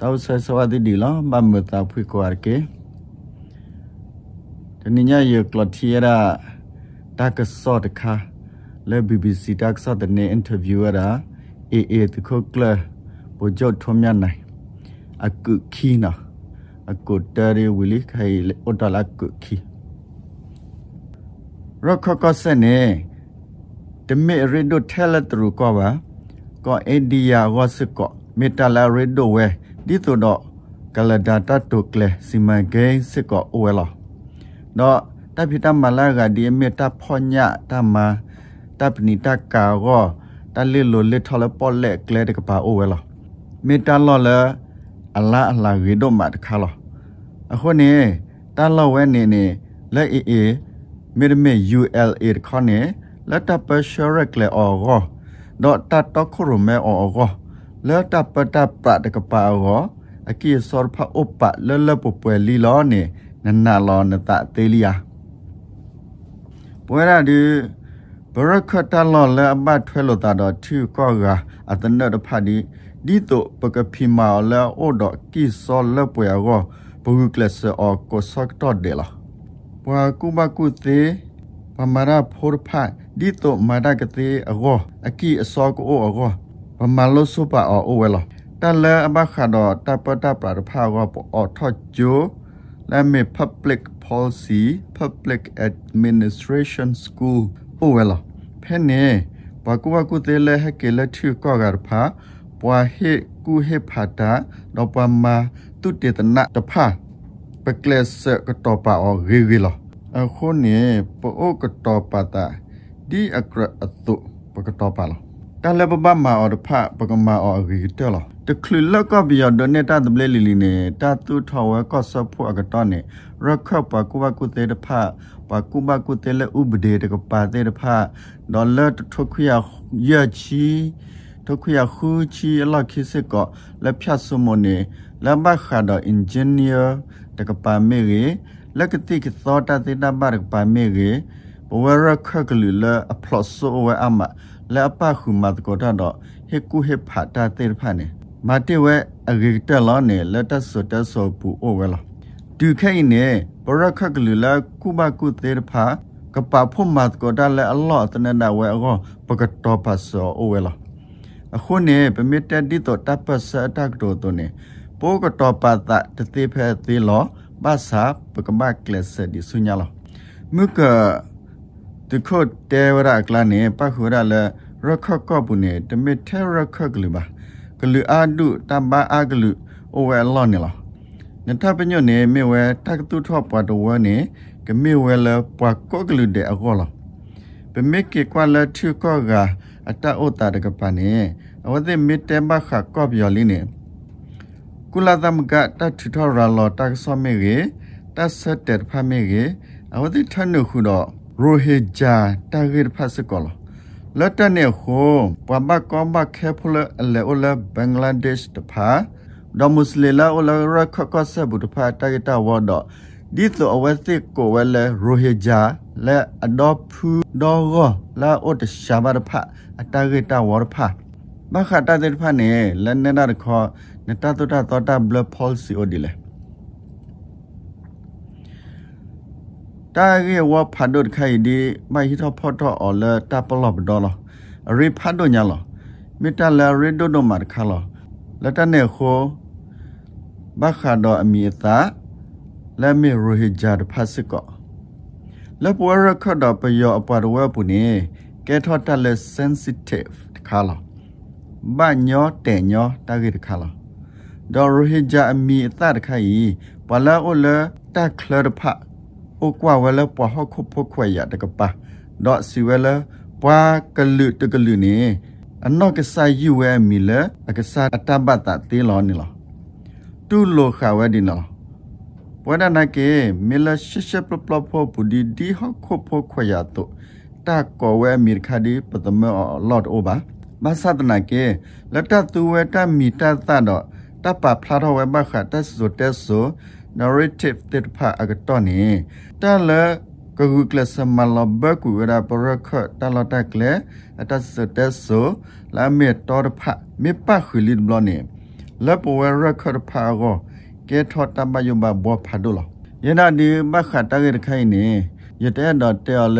tau se sawati di lo ba mu ta phui ko ar ke tani nya ye klothiera ta ka so ta kha le bbc ta ka so ta ne interview ara a a ti ko kla bo jo thom nya nai a ku khi na a ko ta re wili khai le otala ku khi ro kho ko se ne တမေရီဒိုထဲလက်တရူကောပါကောအိန္ဒိယဝစကောမေတလာရီဒိုဝဲဒီတို့တော့ကလဒတာတုကလေစီမဂိန်းစစ်ကောအိုဝဲလောတော့တပိတမလာကဒီအမေတဖောညတမတပနိတကာရောတလိလိုလစ်ထလပေါ်လက်ကလေတကပါအိုဝဲလောမေတလောလအလာအလာရေတော့မတခါလောအခုနေတလောဝဲနေနေလက်အေအေမေမေ ULA ခေါနေလက်တပရှရက်လေအော်ရောတော့တတ်တော့ခရုမဲအော်အော်လောတပတပတကပါရောအကိစောဖအုပလလပပွဲလီလောနေနနလောနတသေးလီယာပွဲရဒီဘရခတလောလအဘထွဲလတာတော့သူကောကအတနတဖဒီဒီတော့ပကဖီမာလောအိုဒကိစောလပွဲရောပုဂကလစအောကိုစက်တော့ဒေလာပွာကုဘကုသေးပမရာဖောဖဒီတော့မာဒကတိအောအကိအစောကိုအောပမာလို့စုပါအောအိုဝဲလောတလအဘခါတော့တပတပရဖာကောအောထော့ကျိုလက်မေ public policy public administration school အိုဝဲလောဖဲနေဘကူဘကူတဲလဲဟကဲလက်ထီကောကရဖာပွာဟေကူဟေဖာတာတော့ပမာတုတေတနာတဖာပကလက်ဆကတော့ပါအောရီရီလောအခုနေပို့ကတော့ပါတာဒီအကရအတုပကတော့ပါလောတလပပမာအော်တဖပကမာအော်ဂီတဲလောတခလလကဘီယဒနေတာတပလေလီလီနေတာတူထော်ဝဲကော့ဆပ်ဖို့အကတော်နေရခပကူဘကုတဲတဖပကူဘကုတဲလဥပဒေတကပါတဲတဖဒေါ်လာတထခွေရချီတခွေခူချီအလခိစကလက်ဖြတ်စမနေလဘခါဒအင်ဂျင်နီယာတကပါမေရေလက်ကတိကသောတာတေနာဘာကပါမေရေဘဝရခကလူလအပလော့ဆိုဝဲအမလဲအပခုမတ်ကောတာတော့ဟေကူဟေဖာတာတေဖာနေမတေဝဲအဂိတလောနေလက်တဆတဆောပူအိုဝဲလောတူခိုင်နေပရခကလူလာကုဘကုတေဖာကပဖုမတ်ကောတာလဲအလောတနနာဝဲအောပကတောပါဆောအိုဝဲလောအခုနေပမစ်တက်တိတော့တပ်ပတ်စအတက်တော်တုန်ပိုးကတော်ပါတတတိဖဲသေးလောဘာသာပကမကလက်စဒီဆုညာလောမြကတခုတ်တဲဝရကလနေပခုရလရခကပုန်တမထရခကလပါကလူအာဒုတမ္ဘာအကလူအိုဝဲလော်နေလားနထပညွနေမေဝဲတကတုထောပွားတဝနေကမေဝဲလပွားကောကလူတဲ့အကောလားပမေကေကွာလထူကောကအတအိုတာတကပနေအဝသိမေတမခကော့ပြော်လင်းနေကုလသမဂတထထရလော်တကဆောမေကေတဆတ်တဲ့ဖမေကေအဝသိထနုခုတော့ရိုဟေဂျာတာဂစ်ဖတ်စကောလလတ်တနေခုံပမကောမခဲဖလအလေအလဘင်္ဂလားဒေ့ရှ်တဖာဒေါမုစလီလာအလရခကဆဘူတဖာတာဂစ်တာဝဒဒီလိုအဝတ်စ်ကိုဝဲလေရိုဟေဂျာလေအဒေါဖူဒေါဂလာအတ်ရှာဘာဖာအတာဂစ်တာဝရဖာမခတာတဲ့ဖာနေလန်နေတာခေါ်နတတတတဘလဖောလ်စီအိုဒီလေတာရီဝါဖတ်ဒုတ်ခိုင်ဒီမဟိထဖော့တော့အော်လာတပလော့ဒေါ်လာရီဖတ်ဒုတ်ညာလောမီတာလာရီဒုတ်ဒမတ်ခါလောလက်တနေခိုဘခါဒေါ်အမီတာလက်မီရိုဟီဂျာဒဖတ်စကောလက်ပွဲရခတ်တော့ပယော အပွားတော်ဝဲပူနေကဲထော့တက်လက် sensitive ခါလောဘညောတဲညောတာရီခါလောဒေါ်ရိုဟီဂျာအမီတာတခိုင်ပလာအိုလာတက်ခလရဖတ်โอกว่าเวลาปอฮอคบพควายะตะกะปะดอสิเวลาปากะลึตะกะลึนี่อันนอกะสายิเวมีละอะกะสาอัตตบัตตะเตลอนี่ลอตุโลขาวะดินอปวดานาเกมิละชิชะปลปลพอปุดีดีฮอคบพควายะตุตะกอเวมีคาดีปะตะมอลอดโอบาဘာသာတနာကေလတ္တသူဝတ္တမိတ္တတော့တပ္ပဖလာတော်ဝဘခတ္တသုတ္တဆု narrative တစ်ဖက်အကတော်နေတလကဂုကလစမလဘကူရာပရခတလတကလေအတစတဆိုလာမေတော်ဖမေပခလင်ဘလနေလပဝရခတဖာကိုကေထောတမယုံဘဘောဖဒုလယနာဒီမခတကရခိုင်နေယတဲတော်တဲလ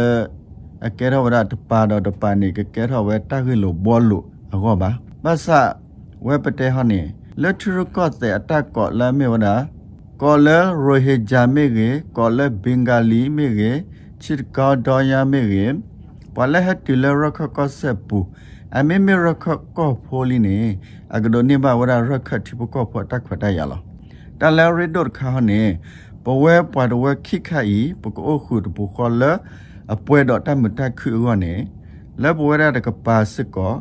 အကေရဝရတပါတော်တပါနေကကေထောဝဲတခိလိုဘောလို့အကောပါမဆဝဲပတဲဟောနေလထရကော့တဲ့အတက်ကော့လာမေဝနာကောလရိုဟေဂျာမေဂေကောလဘင်္ဂလီမေဂေချစ်ကောဒေါ်ယာမေဂေပလဟတီလရခကဆက်ပူအမေမေရခကောဖိုလီနေအဂဒိုနိဘဝရရခတိပကောဖတ်တခတရလတလရီဒိုခါနေပဝဲပဒဝခိခိုင်ပကောခုတပခောလအပွဲတော့တမတခုရောနေလဘဝရတကပါစကော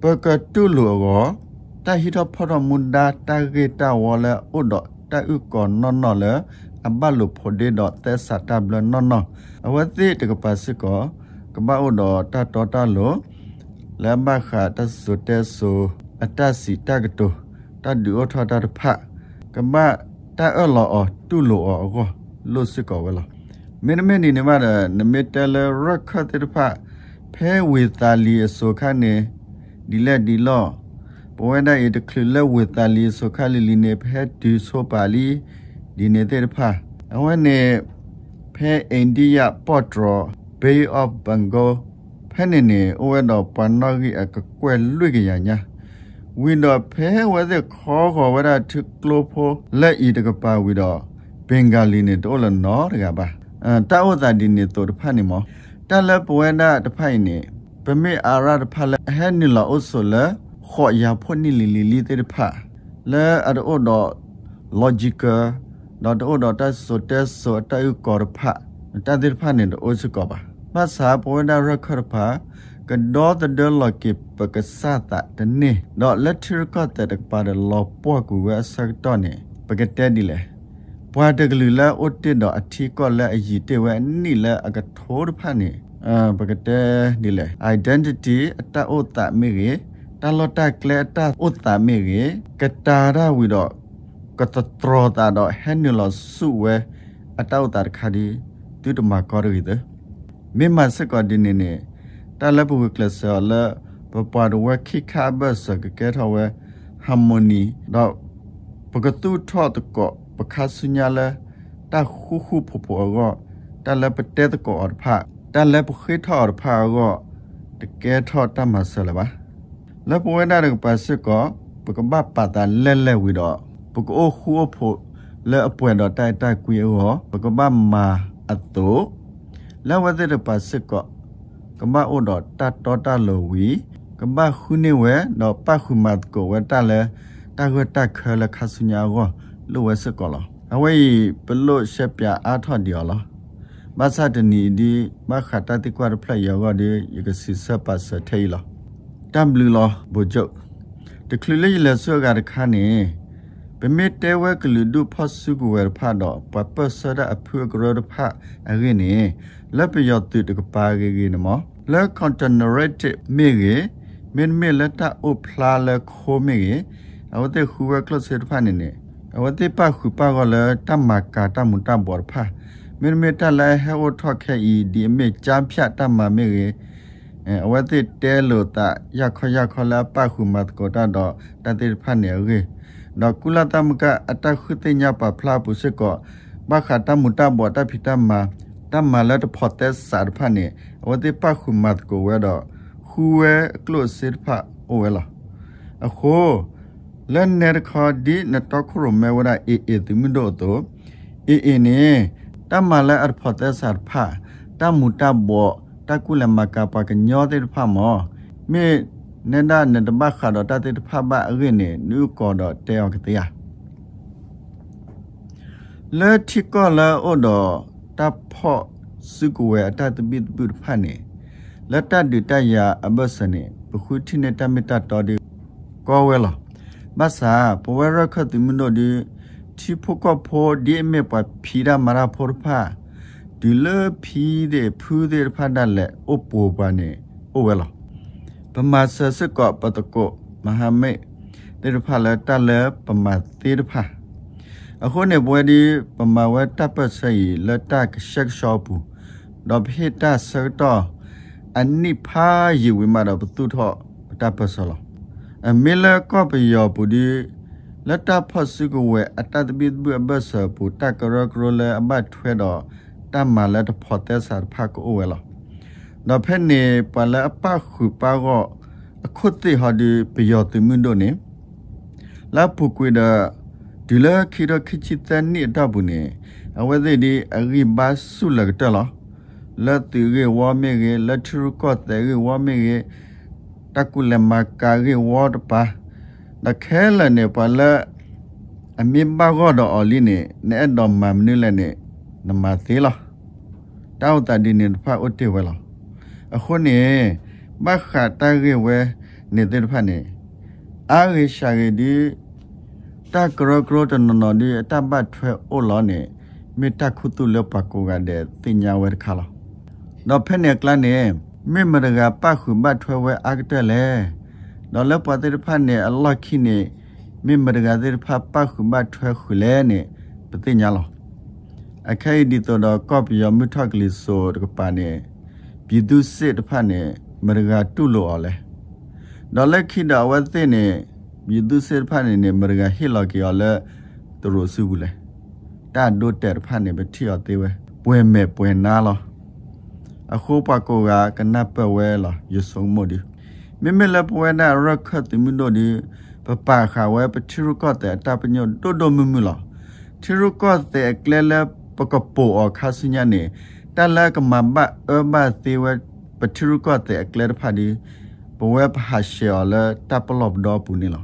ပကတုလောတဟိတဖတော်မွန်ဒတာဂေတာဝလဥဒတာဥကောနော်နော်လေအဘလုဖိုဒေဒတဲစတာဘလနော်နော်အဝတိတကပါစကောကမအိုဒေါ်တာတော်တာလိုလမ္ဘာခါတဆုတဲဆူအတစီတကတုတဒူထတာတဖကမတာအလောအတူလိုအောကောလုစကောဝဲလာမင်းမင်းနေမှာနမတဲလရခတ်တဖဖဲဝေတာလီအဆုခနဲ့ဒီလက်ဒီလော့ပဝဲဒိုင်တခလလဝတလီစခလလီနေဖက်ဒီဆိုပါလီဒီနေတဲ့ဖာအဝဲနေဖဲအိန္ဒိယပေါ့ဒရဘေးအော့ဘန်ဂိုဖဲနေနေအဝဲတော့ပန်နော်ကြီးအကကွယ်လွိကရညာဝင်းတော့ဖဲဝဲတဲ့ခေါ်ခေါ်ဝဲတာသူကလိုဖိုလက်ဤတကပါဝီတော့ဘင်္ဂလီနေတော့လနော်တကပါအဲတာဝတာဒီနေတော့တဖတ်နေမောတက်လက်ပဝဲနာတဖိုက်နေပမေအာရတဖတ်လက်ဟဲနီလောအုတ်ဆိုလဲခေါ်ရဖို့နိလီလီလီတဲ့ဖာလဲအတော့တော့ logical တော့တော့တတ်ဆိုတက်ဆိုတယူကော်ဖာတတ်တဲ့ဖာနေတော့စကောပါမဆာပေါ်နာရခရဖာကတော့တဲ့လကိပကဆာတာတနေတော့ letter ကတဲ့ပါတဲ့လောပေါ်ကူဝဲဆက်တော့နေပကတဲ့ဒီလဲဘွာတကလူလာအိုတင်တော့အထီကော့လက်အီတေဝဲနိလက်အကထိုးတဖက်နေအာပကတဲ့ဒီလေ identity အတအိုတမိရေတလတကလေတာဥတ္တမေရေကတာရဝိတော့ကတတရတာတော့ဟန်နူလဆုဝဲအတောက်တာခါဒီတူတမကောရီတဲ့မေမစကောဒီနေနေတလပုကလဆောလပပဒဝခိခါဘစကကဲထဝဲဟာမိုနီတော့ပကတူထော့တကောပခါဆုညာလတခုခုဖဖောကောတလပတဲတကောအဖတလပခိထော်ဖာကောတကဲထော့တမဆလပါလပဝဲနာရပါစကပကဘပတာလဲလဲဝီတော့ပကအိုခူအဖို့လဲအပွင့်တော့တိုက်တိုက်ကွေဟောပကဘမာအတုလဝသရပါစကကမအိုတော့တတ်တော်တလောဝီကမခုနေဝဲတော့ပခုမတ်ကိုဝဲတလဲတခွတခဲလခဆညာကိုလိုဝဲစကလောအဝေးပလို့ရှက်ပြအာထော့ဒီော်လောမဆတ်တနီဒီမခတတိကွာဖလက်ယောကဒီယကစစ်ဆပ်ပါစထေးလောတမ်ဘလူးလောဘုတ်ချုပ်တခလူလေးလက်ဆွဲကတခါနေပမေတဲဝဲကလူဒုဖတ်စုကဝဲဖတ်တော့ပပစရအဖွေကရရဖတ်အရင်နေလက်ပယောတူတကပါကြီးကြီးနမလက်ကွန်တနရတ်မေကြီးမင်းမေလက်တာအုပ်ဖလာလက်ခိုးမေကြီးအဝတ်ခုဝဲကလစ်စ်ဖတ်နေနေအဝတ်ပခုပါကလည်းတမကာတမတဘော်ဖာမင်းမေတလည်းဟဲဝတ်ထွက်ခဲဤဒီမေချမ်းဖြတ်တမမေကြီးအဝတိတဲလိုတာရခရခလာပခုမတ်ကိုတာတော့တတိဖတ်နေရေတော့ကုလသမက အတခုတိညာပဖလာပုစကဘခတာမူတာဘောတာဖိတမတမလတ်ဖော်တက်စာဖတ်နေအဝတိပခုမတ်ကိုဝဲတော့ခူဝဲကလုစစ်ဖတ်အိုဝဲလားအခိုးလန်နေခါဒီနတခုရမဲဝရအေအေတိမီတို့တော့အေအေနေတမလတ်ဖော်တက်စာဖတ်တမူတာဘောတကုလမကပကညောတဲ့ဖမောမေနန္ဒနန္ဒမခါတော့တတဲ့ဖဘအရင်နေနုကောတော့တဲအောင်ကတည်းလဲတိကောလာအိုဒတပ်ဖို့စုကဝဲအတတပိပုဖတ်နေလက်တဒတယအဘစနေပခုတိနတမတတော်ဒီကောဝဲလာမဆာပဝရခတိမနိုဒီတိဖုကဖို့ဒီမေပဖီရာမရာဖောဖာဒီလဖီတဲ့ဖူးတဲ့ဖတ်တယ်လေအပိုပါနေအိုဝဲလားပမာဆဆကပတကမဟာမေတဲ့ဖတ်လဲတလဲပမာသေးတဲ့ဖတ်အခုနေပွဲဒီပမာဝဲတပ်ပတ်ဆိုင်လက်တကရှက်ရှောပူတော့ဖိတဆတော့အနိဖာယူဝိမာတော့ဘသူထော့တပ်ပတ်ဆလားအမေလကပယောပူဒီလက်တဖတ်စုကဝဲအတတပိဘဘဆပူတကရကရလဲအဘထွဲတော့တမလက်တဖော်တဲ့ဆာဖကအိုဝဲလောတော့ဖက်နေပလက်အပခုပါကောအခုတိဟာဒီပယောတိမင်းတို့နေလာပုကွေဒဒီလာခိရခိချစ်တန်နိတဘူးနေအဝဲသိဒီအရိဘတ်ဆုလကတလားလက်တီရေဝါမေရေလက်ထရကော့တဲရေဝါမေရေတကုလမကာရေဝတ်ပါတခဲလနေပလက်အမြင်ပါကောတော့အော်လိနေနဲ့တော့မမနည်းလည်းနဲ့နမသီလတောက်တန်ဒီနေဖအုတ်တေဝဲလာအခုနေမခတာရေဝဲနေတဲ့ဖနေအာရေရှာရေဒီတကရကရတနနဒီတပတ်ထွဲအိုလောနေမေတ္တာခုတုလပကောကတဲ့တင်ညာဝဲခါလာတော့ဖက်နေကလနေမေမရကပခုမထွဲဝဲအာကတဲ့လေတော့လပတိဖတ်နေအလ္လာခိနေမေမရကတဲ့ဖတ်ပခုမထွဲခုလဲနေပတိညာလောအခိုက်ဒီတော့ကော့ပီယမထကလီဆိုတကပါနေပြည်သူစစ်တဖက်နဲ့မရကတုလို့ော်လဲဒေါ်လက်ခိဒဝတ်သိနေပြည်သူစစ်ဖက်နေနဲ့မရကဟီလော်ကီော်လဲသူတို့စုဘူးလဲတာဒိုတက်ဖက်နေပဲထီော်သေးပဲပွဲမဲ့ပွဲနာလောအခုပကောကကနပ်ပဝဲလောယဆုံမို့ဒီမေမေလပဝဲနာရခတ်တိမလို့ဒီပပခါဝဲပထီရကတဲ့တပညွတ်တိုးတိုးမြမြလောထီရကတဲ့ကလဲလဲปกปูอคาสิญาเนี่ยตาละกมาบะเออบะเตวะปทิรุกะเตอเกลรพาดีปเวพหาเชอละตาปลอบดอปูนี่หรอ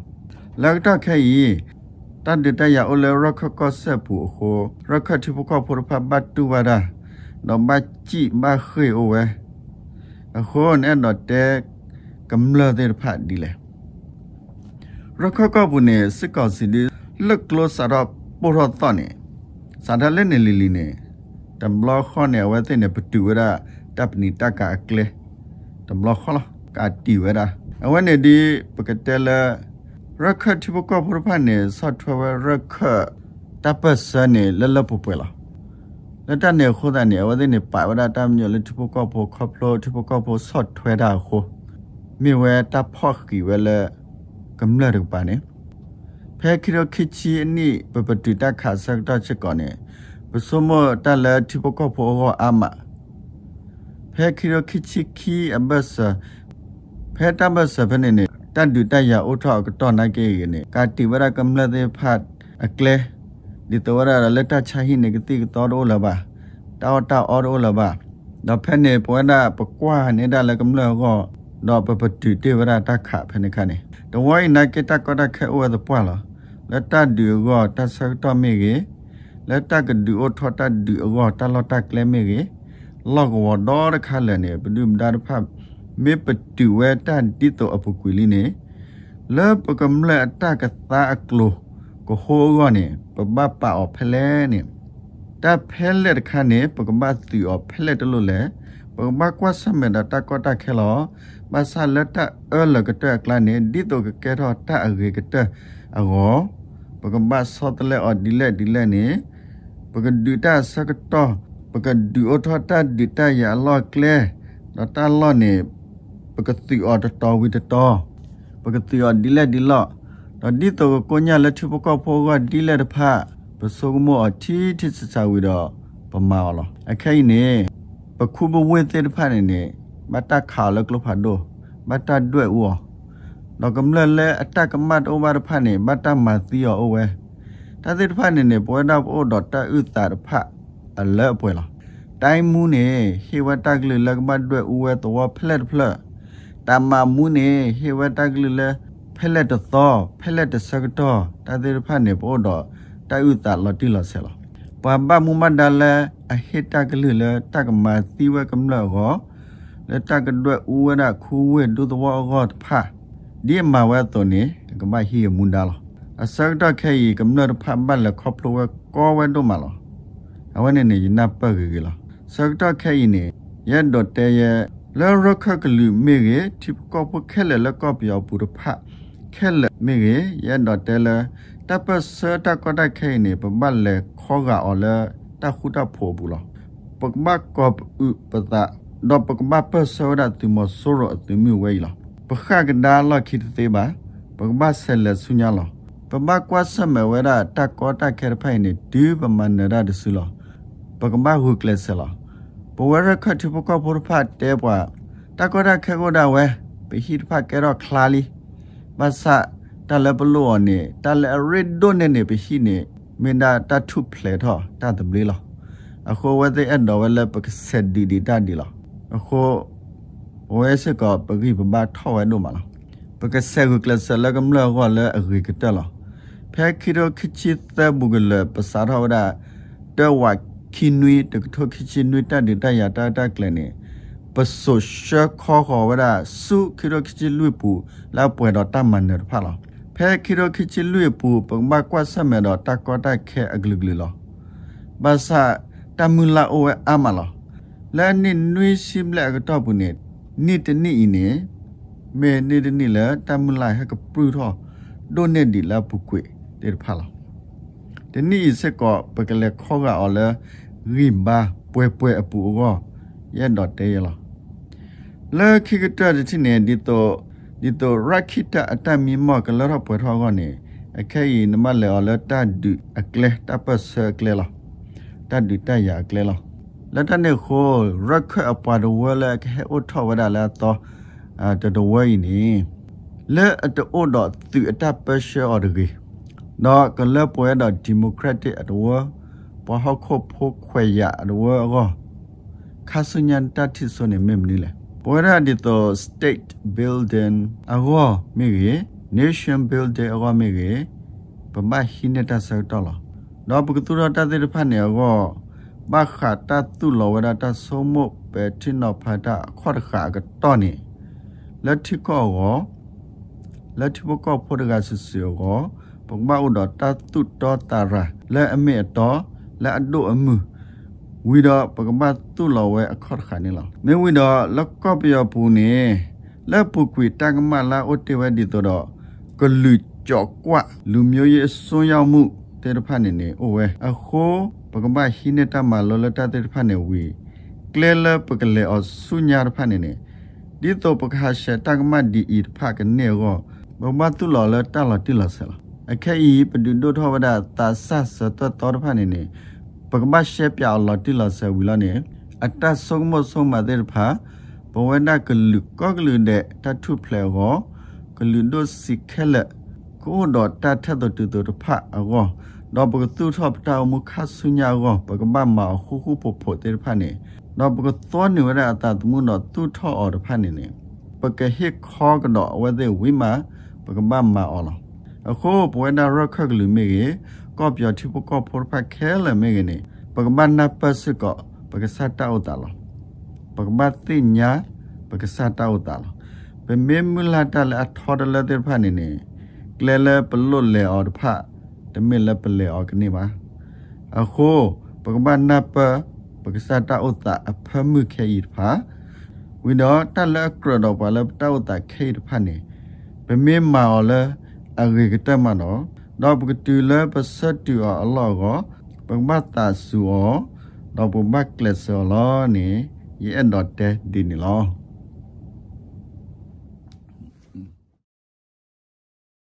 แล้วก็แค่ยีตันเดตายาโอเลรคก็เสปูโครคที่พวกพุทธบัตตุวาดาดอบาจิบาเคยโอเวโคเนดอเตกําเลเตพะดีเลยรคก็ปุเนสกอสิดีลึกโลสารปรตอนเนี่ยစာဒလက်နေလီလီနေတမ်ဘလခွန်နေဝဲတဲ့နေပတူဝရတပ်နီတကအကလေတမ်ဘလခွန်ကာတီဝရအဝဲနေဒီပကတဲလရခတ်တိဘကဖရဖန်နေဆော့ဖဝဲရခတ်တပတ်စနေလလပပွဲလားလက်တနေခိုးတဲ့နေဝဒနေပါဝဒတမျိုးလက်ထပကဖို့ခပလို့ထပကဖို့ဆော့ထွဲတာခိုးမြေဝဲတဖော့ကီဝဲလကမ္လရူပါနေဖဲခိရခိချီအနိပပတုတခါဆက်တချက်ကောနေပစမတလတိပကောဖောဟောအမဖဲခိရခိချီခီအဘဆဖဲတဘဆဖနေနေတတ်တူတရအိုထောက်ကတော်နိုင်ကေနေကာတိဝရကမ္လတဲ့ဖတ်အကလေဒီတဝရလက်တချဟိနေကတိတော်တော်လပါတောက်တောက်အော်တော်လပါတော့ဖဲနေပွဲတာပကွာနေတာလကမ္လကောတော့ပပတူတေဝရတခဖနခနေတဝိုင်းနာကေတကတခဲဝဲတပွာလာလက်တဒီကောတဆတ်တမေကြီးလက်တကဒီအိုထတဒီကောတလတကလဲမေကြီးလောက်ဝဒေါ်ခလနေပဒုမဒါဖမေပတူဝဲတန်တီတောအပကွေလီနေလပကမလအတကသာအကလိုကိုဟောကောနေပပပအော်ဖလဲနေတဖဲလက်ခါနေပကမသီအော်ဖလဲတလို့လဲပကမကွတ်ဆမေဒတကတခဲလောဘာသာလက်တအလကတကလနေဒီတော့ကဲတော့တအရေကတအောပကဘာဆောတလေအဒီလေဒီလေနေပကဒူတာစကတောပကဒူအထတာဒူတာယာလောကလေဒတာလောနေပကတိအတတော်ဝိတတော်ပကတိအဒီလေဒီလောတော့ဒီတော့ကိုညာလက်ချပကဖောကဒီလေတဖပစုံမောအထီထစ်စစာဝိတော့ပမာလောအခိုင်နေပခုပဝဲတဲ့တဖနေနေบัตตาขาเลิกลบผัดดูบัตตาด้วยอ้วดอกกำเลินและอัตตากำมัดโอวาดพันเนี่ยบัตตามาตีอโอเวถ้าติดพันเนี่ยเนี่ยป่วยดาวโอดอตตาอึดตาดพะอันเลอะป่วยหรอไตมูเนี่ยเฮวตักลือเลิกบัดด้วยอ้วตัวเพลิดเพลิดตามมามูเนี่ยเฮวตักลือเลิกဖက်လက်တော့ဖက်လက်စကတော့တာတေဖတ်နေပေါ်တော့တာဥတာလတိလဆဲလပဘမမန္ဒလအဟိတကလူလတကမသီဝကမလဟောလက်တကဒွဲဥဝဒခူဝဲဒုသဝဂတ်ဖာဒီမဝဲတုန်နေကမဟီမွန်ဒါလအစကတခဲယကမနရဖဘလခပလဝကောဝဲဒုမလအဝနေနေနပကကလစကတခဲယနေရဒတဲယလဲရခကလူမေရေတိပကပခဲလလကပယပူရဖခဲလမေရေရဒတဲလတပစတကတခဲနေပဘလခောကအော်လတခုတဖို့ဘူးလပကမကပဥပတာတော့ပကဘာပစောဒတူမဆောရတူမီဝဲလာပခကဒါလခိတတေဘာပကဘာဆဲလဆုညာလာပမကွာဆမဝဲရတကောတခဲဖိုင်နေဒီပမန္နရဒဆုလာပကဘာဟုကလဆလာပဝရခတ်တပကပရဖတ်တေပွာတကောတခဲကောဒါဝဲပိဟိတဖကဲတော့ခလာလီဘာသာတလပလောနေတလရစ်ဒိုနေနေပိဟိနေမင်ဒါတထုဖလေထောတတပလီလာအခိုဝဲတဲ့အန်တော်ဝဲလက်ပကဆက်ဒီဒီတဒီလာအခုဝဲစကပကိပဘာထောဝဲနိုမလားပကဆဲကကလဆလကမလဟောလဲအဂိကတလားဖဲခိရခိချစ်တဘုဂလပစာရဝဒတဝခိနွေတကထခိချနွေတဒတယတာတကလနေပစောရှခောခောဝဒစုခိရခိချလွေပူလာပွဲတော့တမန်နေဖလားဖဲခိရခိချလွေပူပမကွတ်ဆမဲတော့တကောတခဲအဂလဂလလားဘာသာတမူလာအိုအမလားလာနိနွေရှိဘလကတော့ပုန်နေနိတနိဤနေမေနိတနိလာတမလာဟကပူထောဒိုနေဒီလာပုကွေတေဖာလာတနိစက်ကောပကလက်ခောကအော်လဲရင်ဘာပွဲပွဲအပူကောရဲ့တော့တေးလားလာခိကတတဲ့ချင်းနေဒီတော့ဒီတော့ရခိတအတမီမောကလရပွဲထောကနေအခဲရင်နမလဲအော်လဲတတ်ဒူအကလဲတပတ်ဆဲကလဲလားတတ်ဒူတရအကလဲလားလတ်တနေခိုးရက်ခွက်အပွားတော်ဝဲလက်ခဲဥထောဝဒလာတော့အတတော်ဝဲနေလက်အတူတော့သူအတပ်ပရှယ်အော်ဒဂီတော့ကလပ်ပွဲတော့ဒီမိုကရက်တစ်အတော်ပဟခုတ်ဖို့ခွေရအတော်ကောခါစဉ္ညန်တတိဆိုနေမင်းနီလေပေါ်ရဒီတော့ state building အကောမိကြီး nation building အကောမိကြီးပမဟိနေတာဆောက်တော့လားတော့ပကတူရတတိဖတ်နေကောဘခတာတုလဝရတာသောမပေတိနဖတာခေါ်ခါကတောနိလက်ထိကောကိုလက်ထိဘကောဖောဒကဆစီယောကိုပကမဥဒတာတုတောတာရာလက်အမေတောလက်အဒုအမှုဝိဒပကမတုလဝဲအခေါ်ခါနိလောမေဝိဒလကောပယပူနိလက်ပုကွေတကမလာဩတေဝဒီတောကလူကြော့ကွလူမျိုးရေးဆွံ့ရောက်မှုတေတဖတ်နေနေအိုဝဲအခိုးပကမဟိနတမလောလတတေဖနေဝီကလေလပကလေအဆုညာဖနေနေဒီတောပကဟာရှတကမဒီဤဖကနေရောဘမတုလောလတလတိလဆလအခဲဤပဒုဒုထဝဒတာဆဆတတောဖနေနေပကမရှေပြအလတိလဆဝီလနေအတဆုံမဆုံမတဲ့ဖာဘဝနာကလုကောကလုတဲ့တထုဖလေဟောကလုဒုစိခဲလကိုဒေါ်တာထတ်တူတူဖအကောတော့ပကတူထော့ပတာမခတ်ဆုညာကောပကမမခုခုပဖို့တေဖာနေတော့ပကသောနေရအတတမှုတော့တူထော့အော်တဖာနေနေပကဟစ်ခေါ်ကတော့ဝဲတဲ့ဝိမာပကမမအော်လားအခုပွေနာရခက်လူမေကြီးကော့ပြော်ချိပကော့ဖို့ဖက်ခဲလမေကြီးနေပကမနာပစကပကစတာအော်တာလားပကမတိညာပကစတာအော်တာလားပမေမူလာတလအထော်တလတဲ့ဖာနေနေကလဲလဲပလွတ်လဲအော်တဖာတမစ်လက်ပလေအော်ကနေပါအခုပကမနပပက္စတာဥတအဖမှုခေရဖာဝိနောတလကရတော့ပါလတောက်တခေရဖာနေပမင်းမော်လအဂေကတမနောတော့ပကတူလပစတူအလောကပကမတာဆူတော့ပမကလက်ဆော်လောနေရဲ့တော့တဲ့ဒီနီလော